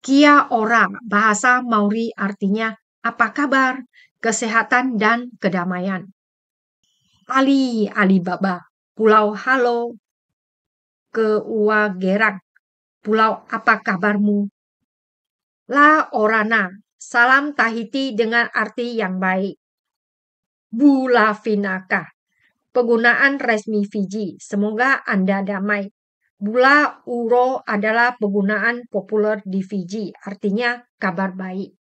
Kia ora bahasa Maori artinya apa kabar, kesehatan dan kedamaian. Ali Alibaba, Pulau Halo, Keua Gerak Pulau apa kabarmu? La Orana, salam Tahiti dengan arti yang baik. Bula Finaka, penggunaan resmi Fiji, semoga Anda damai. Bula uro adalah penggunaan populer di Fiji, artinya kabar baik.